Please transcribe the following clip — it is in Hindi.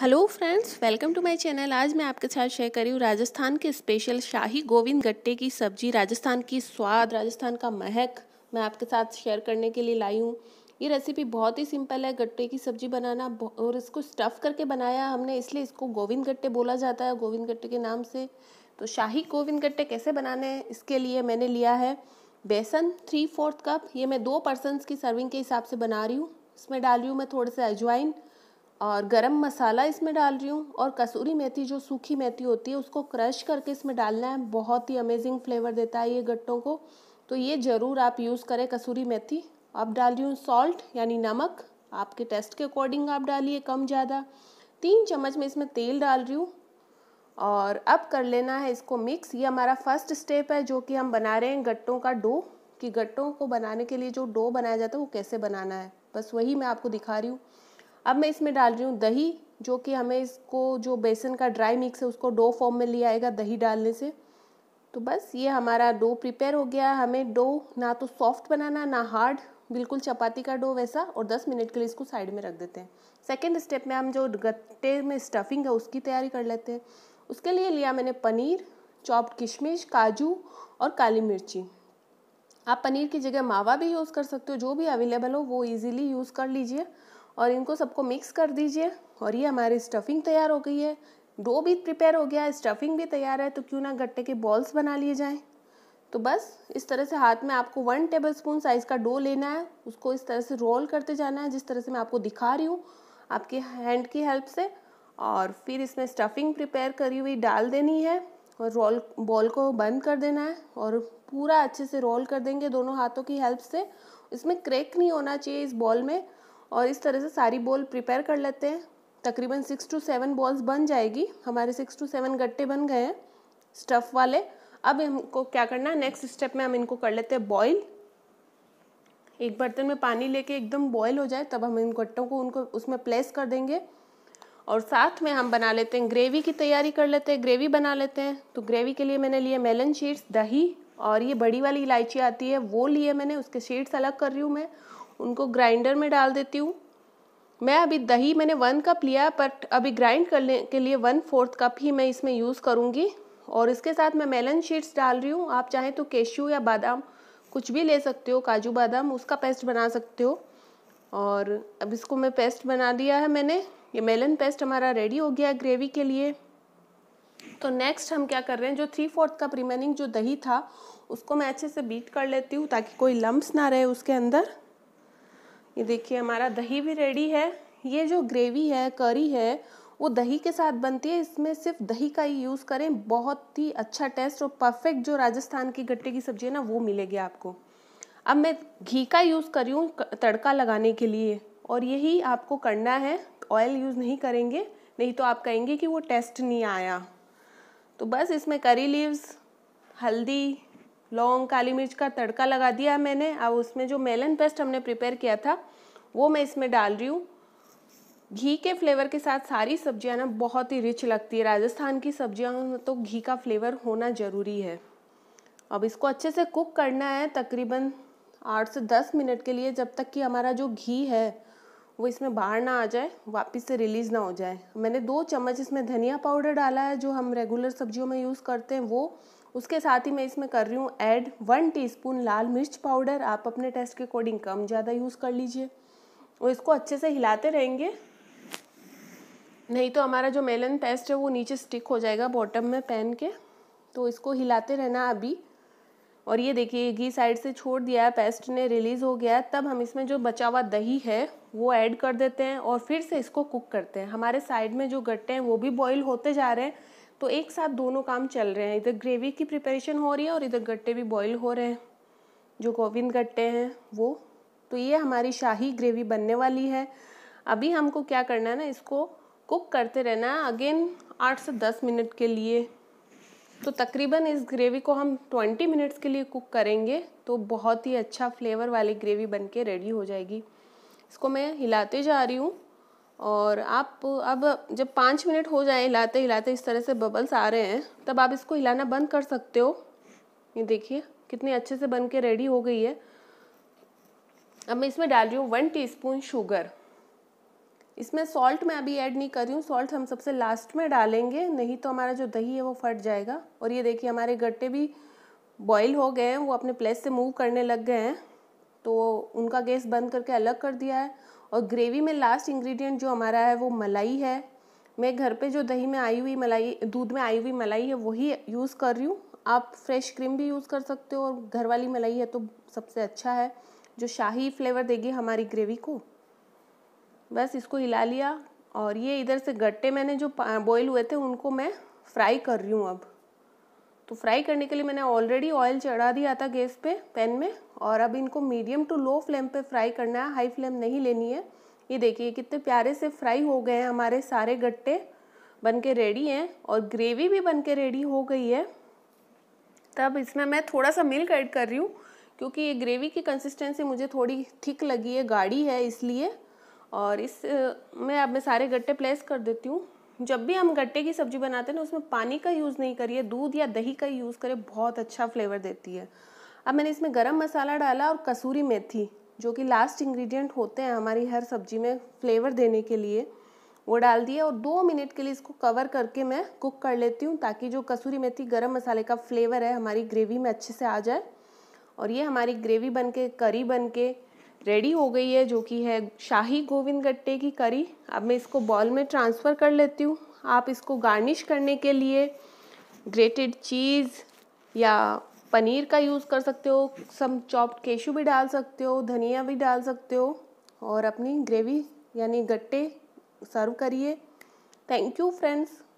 hello friends welcome to my channel आज मैं आपके साथ शेयर करी हूँ राजस्थान के स्पेशल शाही गोविंद गट्टे की सब्जी राजस्थान की स्वाद राजस्थान का महक मैं आपके साथ शेयर करने के लिए लाई हूँ ये रेसिपी बहुत ही सिंपल है गट्टे की सब्जी बनाना और इसको स्टफ़ करके बनाया हमने इसलिए इसको गोविंद गट्टे बोला जाता है गोविंद गट्टे के नाम से तो शाही गोविंद गट्टे कैसे बनाने हैं इसके लिए मैंने लिया है बेसन थ्री फोर्थ कप ये मैं दो पर्सनस की सर्विंग के हिसाब से बना रही हूँ इसमें डाल रही हूँ मैं थोड़े से अजवाइन और गरम मसाला इसमें डाल रही हूँ और कसूरी मेथी जो सूखी मेथी होती है उसको क्रश करके इसमें डालना है बहुत ही अमेजिंग फ्लेवर देता है ये गट्टों को तो ये ज़रूर आप यूज़ करें कसूरी मेथी अब डाल रही हूँ सॉल्ट यानी नमक आपके टेस्ट के अकॉर्डिंग आप डालिए कम ज़्यादा तीन चम्मच में इसमें तेल डाल रही हूँ और अब कर लेना है इसको मिक्स ये हमारा फर्स्ट स्टेप है जो कि हम बना रहे हैं गट्टों का डो कि गट्टों को बनाने के लिए जो डो बनाया जाता है वो कैसे बनाना है बस वही मैं आपको दिखा रही हूँ अब मैं इसमें डाल रही हूँ दही जो कि हमें इसको जो बेसन का ड्राई मिक्स है उसको डो फॉर्म में लिया आएगा दही डालने से तो बस ये हमारा डो प्रिपेयर हो गया हमें डो ना तो सॉफ्ट बनाना ना हार्ड बिल्कुल चपाती का डो वैसा और 10 मिनट के लिए इसको साइड में रख देते हैं सेकेंड स्टेप में हम जो गट्टे में स्टफिंग है उसकी तैयारी कर लेते हैं उसके लिए लिया मैंने पनीर चॉप्ड किशमिश काजू और काली मिर्ची आप पनीर की जगह मावा भी यूज़ कर सकते हो जो भी अवेलेबल हो वो इजीली यूज़ कर लीजिए और इनको सबको मिक्स कर दीजिए और ये हमारी स्टफिंग तैयार हो गई है डो भी प्रिपेयर हो गया है स्टफिंग भी तैयार है तो क्यों ना गट्टे के बॉल्स बना लिए जाएँ तो बस इस तरह से हाथ में आपको वन टेबल स्पून साइज़ का डो लेना है उसको इस तरह से रोल करते जाना है जिस तरह से मैं आपको दिखा रही हूँ आपके हैंड की हेल्प से और फिर इसमें स्टफिंग प्रिपेयर करी हुई डाल देनी है और रोल बॉल को बंद कर देना है और पूरा अच्छे से रोल कर देंगे दोनों हाथों की हेल्प से इसमें क्रैक नहीं होना चाहिए इस बॉल में और इस तरह से सारी बॉल प्रिपेयर कर लेते हैं तकरीबन सिक्स टू सेवन बॉल्स बन जाएगी हमारे सिक्स टू सेवन गट्टे बन गए हैं स्टफ़ वाले अब हमको क्या करना है नेक्स्ट स्टेप में हम इनको कर लेते हैं बॉयल एक बर्तन में पानी लेके एकदम बॉयल हो जाए तब हम इन गट्टों को उनको उसमें प्लेस कर देंगे और साथ में हम बना लेते हैं ग्रेवी की तैयारी कर लेते हैं ग्रेवी बना लेते हैं तो ग्रेवी के लिए मैंने लिए मेलन शीट्स दही और ये बड़ी वाली इलायची आती है वो लिए मैंने उसके शीट्स अलग कर रही हूँ मैं उनको ग्राइंडर में डाल देती हूँ मैं अभी दही मैंने वन कप लिया है बट अभी ग्राइंड करने के लिए वन फोर्थ कप ही मैं इसमें यूज़ करूँगी और इसके साथ मैं मेलन शीट्स डाल रही हूँ आप चाहें तो केशू या बादाम कुछ भी ले सकते हो काजू बादाम उसका पेस्ट बना सकते हो और अब इसको मैं पेस्ट बना दिया है मैंने ये मेलन पेस्ट हमारा रेडी हो गया है ग्रेवी के लिए तो नेक्स्ट हम क्या कर रहे हैं जो थ्री फोर्थ कप रिमेनिंग जो दही था उसको मैं अच्छे से बीट कर लेती हूँ ताकि कोई लम्ब्स ना रहे उसके अंदर ये देखिए हमारा दही भी रेडी है ये जो ग्रेवी है करी है वो दही के साथ बनती है इसमें सिर्फ दही का ही यूज़ करें बहुत ही अच्छा टेस्ट और परफेक्ट जो राजस्थान की गट्टे की सब्जी है ना वो मिलेगी आपको अब मैं घी का यूज़ करी हूँ तड़का लगाने के लिए और यही आपको करना है ऑयल यूज़ नहीं करेंगे नहीं तो आप कहेंगे कि वो टेस्ट नहीं आया तो बस इसमें करी लीव्स हल्दी लौंग काली मिर्च का तड़का लगा दिया मैंने अब उसमें जो मेलन पेस्ट हमने प्रिपेयर किया था वो मैं इसमें डाल रही हूँ घी के फ्लेवर के साथ सारी सब्जियाँ ना बहुत ही रिच लगती है राजस्थान की सब्जियाँ में तो घी का फ्लेवर होना ज़रूरी है अब इसको अच्छे से कुक करना है तकरीबन आठ से दस मिनट के लिए जब तक कि हमारा जो घी है वो इसमें बाहर ना आ जाए वापस से रिलीज़ ना हो जाए मैंने दो चम्मच इसमें धनिया पाउडर डाला है जो हम रेगुलर सब्जियों में यूज़ करते हैं वो उसके साथ ही मैं इसमें कर रही हूँ ऐड वन टीस्पून लाल मिर्च पाउडर आप अपने टेस्ट के अकॉर्डिंग कम ज़्यादा यूज़ कर लीजिए और इसको अच्छे से हिलाते रहेंगे नहीं तो हमारा जो मेलन पेस्ट है वो नीचे स्टिक हो जाएगा बॉटम में पैन के तो इसको हिलाते रहना अभी और ये देखिए घी साइड से छोड़ दिया है पेस्ट ने रिलीज़ हो गया है तब हम इसमें जो बचा हुआ दही है वो ऐड कर देते हैं और फिर से इसको कुक करते हैं हमारे साइड में जो गट्टे हैं वो भी बॉईल होते जा रहे हैं तो एक साथ दोनों काम चल रहे हैं इधर ग्रेवी की प्रिपरेशन हो रही है और इधर गट्टे भी बॉयल हो रहे हैं जो गोविंद गट्टे हैं वो तो ये हमारी शाही ग्रेवी बनने वाली है अभी हमको क्या करना है ना इसको कुक करते रहना अगेन आठ से दस मिनट के लिए तो तकरीबन इस ग्रेवी को हम 20 मिनट्स के लिए कुक करेंगे तो बहुत ही अच्छा फ्लेवर वाली ग्रेवी बन के रेडी हो जाएगी इसको मैं हिलाते जा रही हूँ और आप अब जब पाँच मिनट हो जाए हिलाते हिलाते इस तरह से बबल्स आ रहे हैं तब आप इसको हिलाना बंद कर सकते हो ये देखिए कितने अच्छे से बन के रेडी हो गई है अब मैं इसमें डाल रही हूँ वन टी शुगर इसमें सॉल्ट मैं अभी ऐड नहीं कर रही हूँ सॉल्ट हम सबसे लास्ट में डालेंगे नहीं तो हमारा जो दही है वो फट जाएगा और ये देखिए हमारे गट्टे भी बॉईल हो गए हैं वो अपने प्लेस से मूव करने लग गए हैं तो उनका गैस बंद करके अलग कर दिया है और ग्रेवी में लास्ट इंग्रेडिएंट जो हमारा है वो मलाई है मैं घर पे जो दही में आई हुई मलाई दूध में आई हुई मलाई है वही यूज़ कर रही हूँ आप फ्रेश क्रीम भी यूज़ कर सकते हो और घर वाली मलाई है तो सबसे अच्छा है जो शाही फ्लेवर देगी हमारी ग्रेवी को बस इसको हिला लिया और ये इधर से गट्टे मैंने जो बॉईल हुए थे उनको मैं फ्राई कर रही हूँ अब तो फ्राई करने के लिए मैंने ऑलरेडी ऑयल चढ़ा दिया था गैस पे पैन में और अब इनको मीडियम टू लो फ्लेम पे फ्राई करना है हाई फ्लेम नहीं लेनी है ये देखिए कितने प्यारे से फ्राई हो गए हैं हमारे सारे गट्टे बन के रेडी हैं और ग्रेवी भी बन के रेडी हो गई है तब इसमें मैं थोड़ा सा मिल्क ऐड कर रही हूँ क्योंकि ये ग्रेवी की कंसिस्टेंसी मुझे थोड़ी थिक लगी है गाढ़ी है इसलिए और इस में अब मैं सारे गट्टे प्लेस कर देती हूँ जब भी हम गट्टे की सब्ज़ी बनाते हैं ना उसमें पानी का यूज़ नहीं करिए दूध या दही का यूज़ करें बहुत अच्छा फ्लेवर देती है अब मैंने इसमें गरम मसाला डाला और कसूरी मेथी जो कि लास्ट इंग्रेडिएंट होते हैं हमारी हर सब्ज़ी में फ्लेवर देने के लिए वो डाल दिए और दो मिनट के लिए इसको कवर करके मैं कुक कर लेती हूँ ताकि जो कसूरी मेथी गर्म मसाले का फ्लेवर है हमारी ग्रेवी में अच्छे से आ जाए और ये हमारी ग्रेवी बन के करी बन के रेडी हो गई है जो कि है शाही गोविंद गट्टे की करी अब मैं इसको बॉल में ट्रांसफ़र कर लेती हूँ आप इसको गार्निश करने के लिए ग्रेटेड चीज़ या पनीर का यूज़ कर सकते हो सम चॉप्ड केशू भी डाल सकते हो धनिया भी डाल सकते हो और अपनी ग्रेवी यानी गट्टे सर्व करिए थैंक यू फ्रेंड्स